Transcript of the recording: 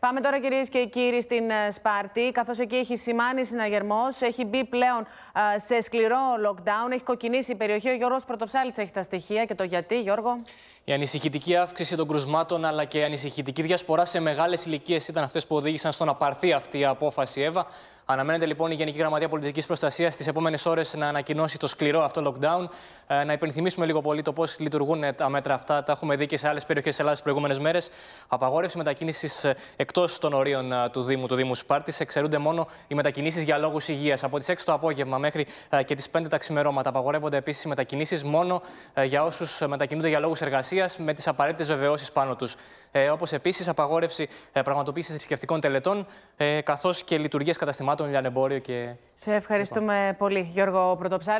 Πάμε τώρα κυρίες και κύριοι στην ε, Σπάρτη, καθώς εκεί έχει σημάνει συναγερμός, έχει μπει πλέον ε, σε σκληρό lockdown, έχει κοκκινήσει η περιοχή. Ο Γιώργος Πρωτοψάλη έχει τα στοιχεία και το γιατί, Γιώργο. Η ανησυχητική αύξηση των κρουσμάτων αλλά και η ανησυχητική διασπορά σε μεγάλες ηλικίες ήταν αυτές που οδήγησαν στο να πάρθει αυτή η απόφαση, Εύα. Αναμένεται λοιπόν η Γενική Γραμματεία Πολιτικής Προστασίας στι επόμενες ώρες να ανακοινώσει το σκληρό αυτό lockdown. Ε, να υπενθυμίσουμε λίγο πολύ το πώς λειτουργούν τα μέτρα αυτά. Τα έχουμε δει και σε άλλες περιοχές της Ελλάδας τις προηγούμενες μέρες. Απαγόρευση μετακίνησης ε, εκτός των ορίων ε, του Δήμου, του Δήμου Σπάρτης. Εξαιρούνται μόνο οι μετακινήσεις για λόγους υγείας. Από τις 6 το απόγευμα μέχρι ε, και τις 5 τα ξημερώματα. Απαγορεύονται επίσης οι μετακινήσεις μόνο για όσους μετακινούνται για λόγους εργασίας με τις απαραίτητες βεβαιώσεις πάνω τους. Ε, Όπως επίσης απαγόρευση πραγματοποίησης θρησκευτικών τελετών ε, καθώς και λειτουργίες καταστημάτων πραγμάτων, λιανεμπόριο και. Σε ευχαριστούμε λοιπόν. πολύ, Γιώργο Πρωτοψάλ.